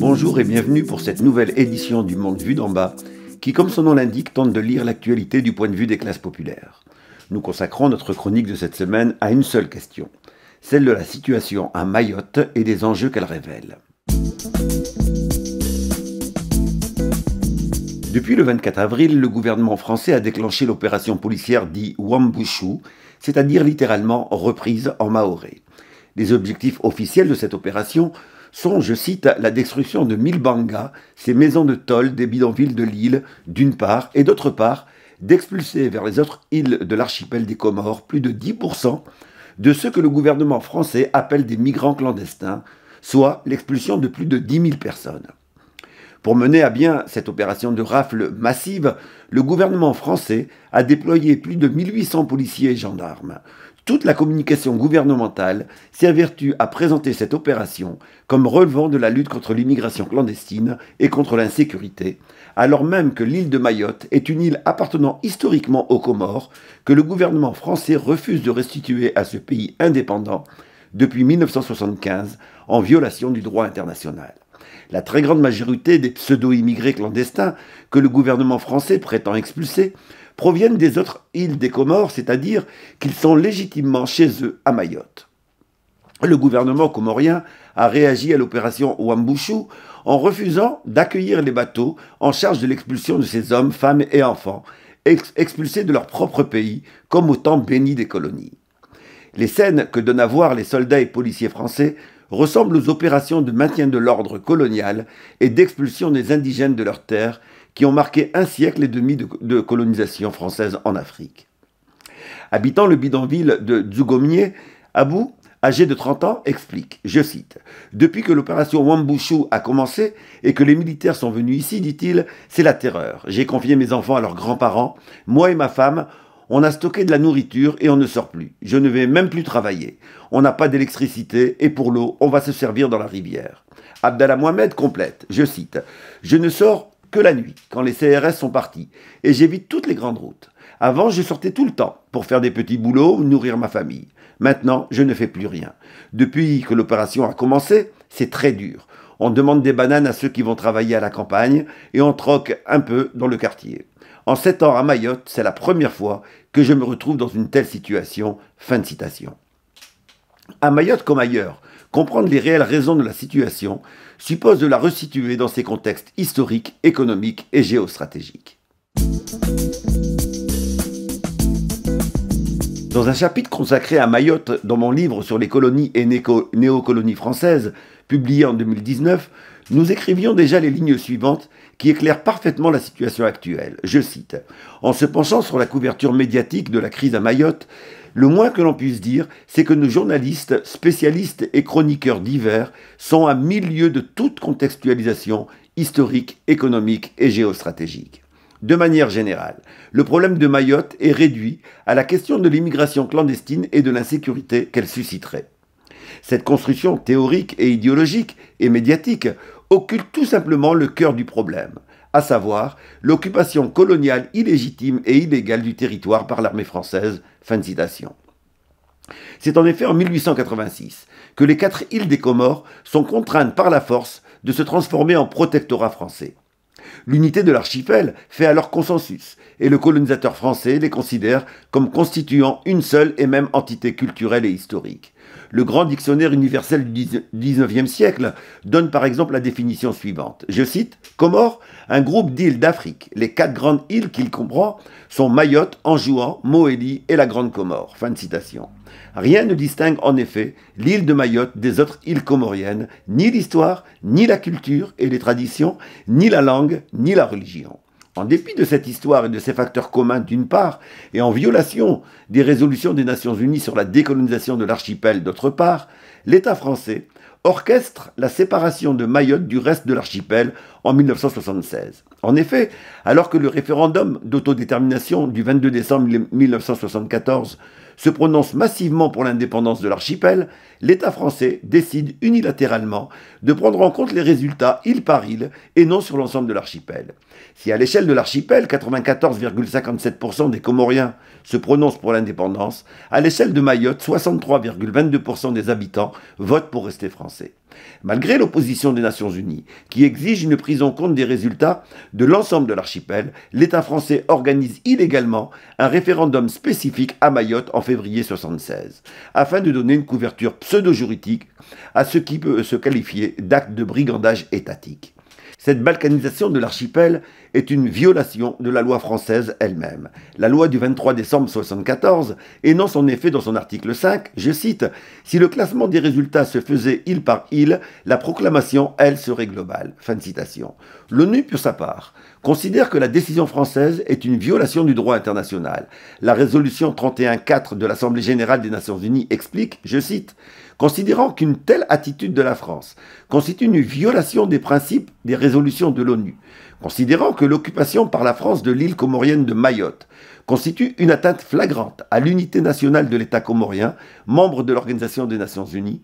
Bonjour et bienvenue pour cette nouvelle édition du Monde vu d'en bas, qui, comme son nom l'indique, tente de lire l'actualité du point de vue des classes populaires. Nous consacrons notre chronique de cette semaine à une seule question, celle de la situation à Mayotte et des enjeux qu'elle révèle. Depuis le 24 avril, le gouvernement français a déclenché l'opération policière dit Wambushu, c'est-à-dire littéralement reprise en maoré. Les objectifs officiels de cette opération sont, je cite, la destruction de Milbanga, ces maisons de tôle des bidonvilles de l'île, d'une part, et d'autre part, d'expulser vers les autres îles de l'archipel des Comores plus de 10% de ceux que le gouvernement français appelle des migrants clandestins, soit l'expulsion de plus de 10 000 personnes. Pour mener à bien cette opération de rafle massive, le gouvernement français a déployé plus de 1800 policiers et gendarmes. Toute la communication gouvernementale s'est avertue à présenter cette opération comme relevant de la lutte contre l'immigration clandestine et contre l'insécurité, alors même que l'île de Mayotte est une île appartenant historiquement aux Comores, que le gouvernement français refuse de restituer à ce pays indépendant depuis 1975 en violation du droit international la très grande majorité des pseudo-immigrés clandestins que le gouvernement français prétend expulser proviennent des autres îles des Comores, c'est-à-dire qu'ils sont légitimement chez eux à Mayotte. Le gouvernement comorien a réagi à l'opération Wambushu en refusant d'accueillir les bateaux en charge de l'expulsion de ces hommes, femmes et enfants, expulsés de leur propre pays, comme au temps béni des colonies. Les scènes que donnent à voir les soldats et policiers français ressemble aux opérations de maintien de l'ordre colonial et d'expulsion des indigènes de leurs terres qui ont marqué un siècle et demi de, colonisation française en Afrique. Habitant le bidonville de à Abou, âgé de 30 ans, explique, je cite, Depuis que l'opération Wambushu a commencé et que les militaires sont venus ici, dit-il, c'est la terreur. J'ai confié mes enfants à leurs grands-parents, moi et ma femme, on a stocké de la nourriture et on ne sort plus. Je ne vais même plus travailler. On n'a pas d'électricité et pour l'eau, on va se servir dans la rivière. Abdallah Mohamed complète, je cite, Je ne sors que la nuit, quand les CRS sont partis, et j'évite toutes les grandes routes. Avant, je sortais tout le temps pour faire des petits boulots, ou nourrir ma famille. Maintenant, je ne fais plus rien. Depuis que l'opération a commencé, c'est très dur. On demande des bananes à ceux qui vont travailler à la campagne et on troque un peu dans le quartier. En sept ans à Mayotte, c'est la première fois que je me retrouve dans une telle situation. Fin de citation. À Mayotte comme ailleurs, comprendre les réelles raisons de la situation suppose de la resituer dans ses contextes historiques, économiques et géostratégiques. Dans un chapitre consacré à Mayotte dans mon livre sur les colonies et néocolonies françaises, publié en 2019, nous écrivions déjà les lignes suivantes qui éclaire parfaitement la situation actuelle. Je cite En se penchant sur la couverture médiatique de la crise à Mayotte, le moins que l'on puisse dire, c'est que nos journalistes, spécialistes et chroniqueurs divers sont à milieu de toute contextualisation historique, économique et géostratégique. De manière générale, le problème de Mayotte est réduit à la question de l'immigration clandestine et de l'insécurité qu'elle susciterait. Cette construction théorique et idéologique et médiatique occulte tout simplement le cœur du problème, à savoir l'occupation coloniale illégitime et illégale du territoire par l'armée française. Fin de C'est en effet en 1886 que les quatre îles des Comores sont contraintes par la force de se transformer en protectorat français. L'unité de l'archipel fait alors consensus, et le colonisateur français les considère comme constituant une seule et même entité culturelle et historique le grand dictionnaire universel du 19e siècle donne par exemple la définition suivante. Je cite Comores, un groupe d'îles d'Afrique. Les quatre grandes îles qu'il comprend sont Mayotte, Anjouan, Moélie et la Grande Comore. Fin de citation. Rien ne distingue en effet l'île de Mayotte des autres îles comoriennes, ni l'histoire, ni la culture et les traditions, ni la langue, ni la religion en dépit de cette histoire et de ces facteurs communs d'une part, et en violation des résolutions des Nations Unies sur la décolonisation de l'archipel d'autre part, l'État français orchestre la séparation de Mayotte du reste de l'archipel en 1976. En effet, alors que le référendum d'autodétermination du 22 décembre 1974 se prononce massivement pour l'indépendance de l'archipel, l'État français décide unilatéralement de prendre en compte les résultats île par île et non sur l'ensemble de l'archipel. Si à l'échelle de l'archipel, 94,57% des Comoriens se prononcent pour l'indépendance, à l'échelle de Mayotte, 63,22% des habitants votent pour rester français. Malgré l'opposition des Nations Unies, qui exige une prise en compte des résultats de l'ensemble de l'archipel, l'État français organise illégalement un référendum spécifique à Mayotte en février 76, afin de donner une couverture pseudo-juridique à ce qui peut se qualifier d'acte de brigandage étatique. Cette balkanisation de l'archipel est une violation de la loi française elle-même. La loi du 23 décembre 1974 énonce en effet dans son article 5, je cite, Si le classement des résultats se faisait île par île, la proclamation, elle, serait globale. Fin de citation. L'ONU, pour sa part, considère que la décision française est une violation du droit international. La résolution 31.4 de l'Assemblée générale des Nations unies explique, je cite, Considérant qu'une telle attitude de la France constitue une violation des principes des résolutions de l'ONU, considérant que l'occupation par la France de l'île comorienne de Mayotte constitue une atteinte flagrante à l'unité nationale de l'État comorien, membre de l'Organisation des Nations Unies,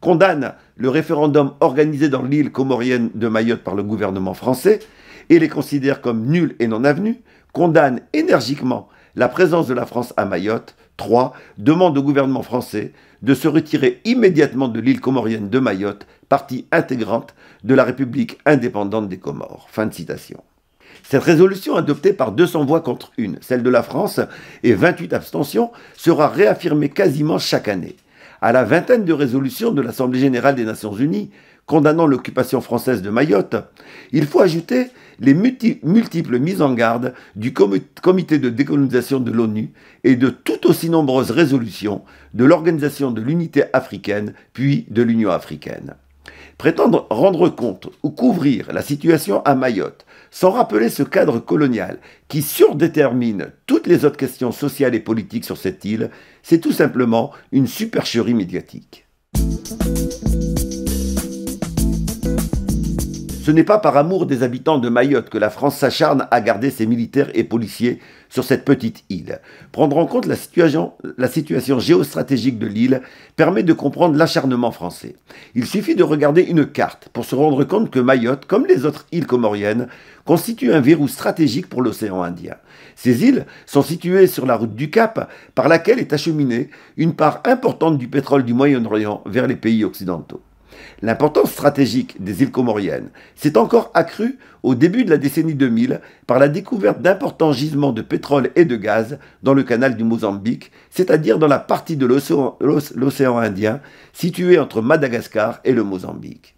condamne le référendum organisé dans l'île comorienne de Mayotte par le gouvernement français et les considère comme nuls et non avenus, condamne énergiquement la présence de la France à Mayotte. 3. Demande au gouvernement français de se retirer immédiatement de l'île comorienne de Mayotte, partie intégrante de la République indépendante des Comores. Fin de citation. Cette résolution, adoptée par 200 voix contre une, celle de la France, et 28 abstentions, sera réaffirmée quasiment chaque année à la vingtaine de résolutions de l'Assemblée générale des Nations unies condamnant l'occupation française de Mayotte, il faut ajouter les multiples mises en garde du comité de décolonisation de l'ONU et de tout aussi nombreuses résolutions de l'Organisation de l'Unité africaine puis de l'Union africaine. Prétendre rendre compte ou couvrir la situation à Mayotte sans rappeler ce cadre colonial qui surdétermine toutes les autres questions sociales et politiques sur cette île, c'est tout simplement une supercherie médiatique. Ce n'est pas par amour des habitants de Mayotte que la France s'acharne à garder ses militaires et policiers sur cette petite île. Prendre en compte la situation, géostratégique de l'île permet de comprendre l'acharnement français. Il suffit de regarder une carte pour se rendre compte que Mayotte, comme les autres îles comoriennes, constitue un verrou stratégique pour l'océan Indien. Ces îles sont situées sur la route du Cap, par laquelle est acheminée une part importante du pétrole du Moyen-Orient vers les pays occidentaux. L'importance stratégique des îles comoriennes s'est encore accrue au début de la décennie 2000 par la découverte d'importants gisements de pétrole et de gaz dans le canal du Mozambique, c'est-à-dire dans la partie de l'océan Indien située entre Madagascar et le Mozambique.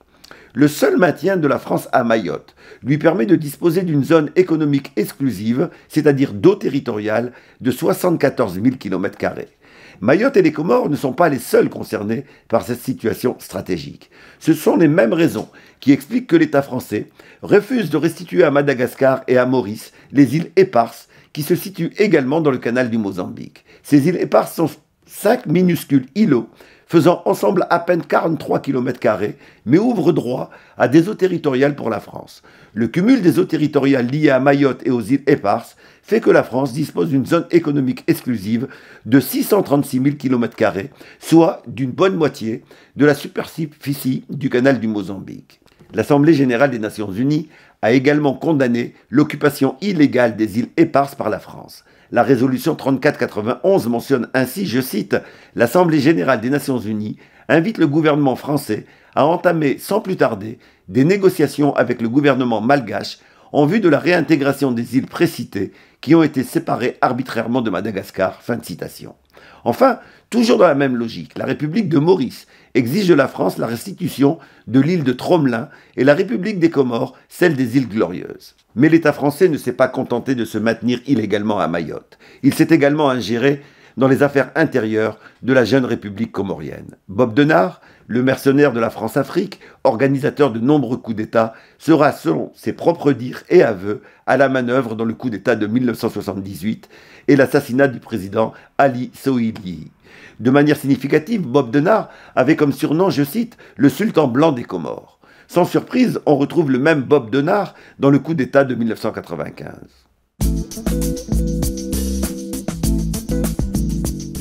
Le seul maintien de la France à Mayotte lui permet de disposer d'une zone économique exclusive, c'est-à-dire d'eau territoriale, de 74 000 km Mayotte et les Comores ne sont pas les seuls concernés par cette situation stratégique. Ce sont les mêmes raisons qui expliquent que l'État français refuse de restituer à Madagascar et à Maurice les îles éparses qui se situent également dans le canal du Mozambique. Ces îles éparses sont cinq minuscules îlots faisant ensemble à peine 43 km, mais ouvrent droit à des eaux territoriales pour la France. Le cumul des eaux territoriales liées à Mayotte et aux îles éparses fait que la France dispose d'une zone économique exclusive de 636 000 km, soit d'une bonne moitié de la superficie du canal du Mozambique. L'Assemblée générale des Nations unies a également condamné l'occupation illégale des îles éparses par la France. La résolution 3491 mentionne ainsi, je cite, L'Assemblée générale des Nations unies invite le gouvernement français à entamer sans plus tarder des négociations avec le gouvernement malgache en vue de la réintégration des îles précitées qui ont été séparées arbitrairement de Madagascar. Fin de citation. Enfin, toujours dans la même logique, la République de Maurice exige de la France la restitution de l'île de Tromelin et la République des Comores celle des îles Glorieuses. Mais l'État français ne s'est pas contenté de se maintenir illégalement à Mayotte. Il s'est également ingéré dans les affaires intérieures de la jeune République comorienne. Bob Denard, le mercenaire de la France-Afrique, organisateur de nombreux coups d'État, sera, selon ses propres dires et aveux, à la manœuvre dans le coup d'État de 1978 et l'assassinat du président Ali Sohili. De manière significative, Bob Denard avait comme surnom, je cite, le sultan blanc des Comores. Sans surprise, on retrouve le même Bob Denard dans le coup d'État de 1995.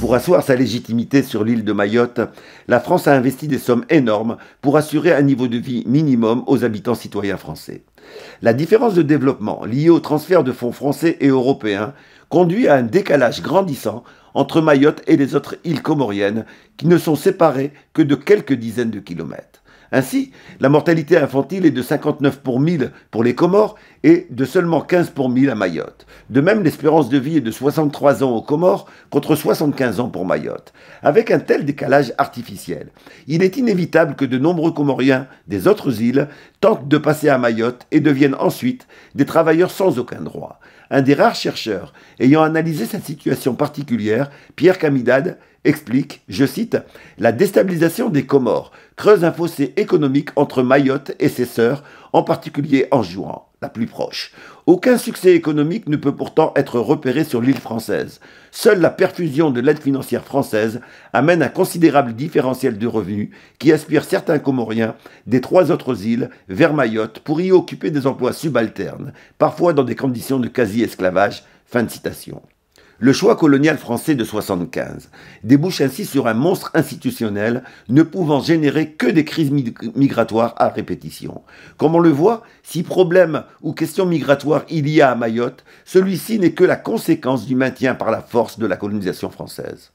Pour asseoir sa légitimité sur l'île de Mayotte, la France a investi des sommes énormes pour assurer un niveau de vie minimum aux habitants citoyens français. La différence de développement liée au transfert de fonds français et européens conduit à un décalage grandissant entre Mayotte et les autres îles comoriennes qui ne sont séparées que de quelques dizaines de kilomètres. Ainsi, la mortalité infantile est de 59 pour 1000 pour les Comores et de seulement 15 pour 1000 à Mayotte. De même, l'espérance de vie est de 63 ans aux Comores contre 75 ans pour Mayotte. Avec un tel décalage artificiel, il est inévitable que de nombreux Comoriens des autres îles tentent de passer à Mayotte et deviennent ensuite des travailleurs sans aucun droit. Un des rares chercheurs ayant analysé cette situation particulière, Pierre Camidad, explique, je cite, La déstabilisation des Comores creuse un fossé économique entre Mayotte et ses sœurs, en particulier en jouant la plus proche. Aucun succès économique ne peut pourtant être repéré sur l'île française. Seule la perfusion de l'aide financière française amène un considérable différentiel de revenus qui aspire certains Comoriens des trois autres îles vers Mayotte pour y occuper des emplois subalternes, parfois dans des conditions de quasi-esclavage. Fin de citation. Le choix colonial français de 1975 débouche ainsi sur un monstre institutionnel ne pouvant générer que des crises migratoires à répétition. Comme on le voit, si problème ou question migratoire il y a à Mayotte, celui-ci n'est que la conséquence du maintien par la force de la colonisation française.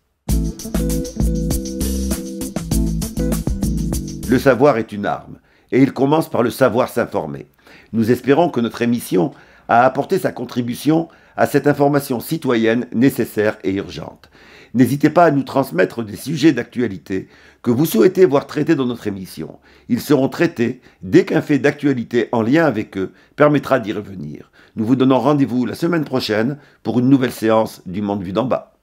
Le savoir est une arme, et il commence par le savoir s'informer. Nous espérons que notre émission a apporté sa contribution à cette information citoyenne nécessaire et urgente. N'hésitez pas à nous transmettre des sujets d'actualité que vous souhaitez voir traités dans notre émission. Ils seront traités dès qu'un fait d'actualité en lien avec eux permettra d'y revenir. Nous vous donnons rendez-vous la semaine prochaine pour une nouvelle séance du Monde vu d'en bas.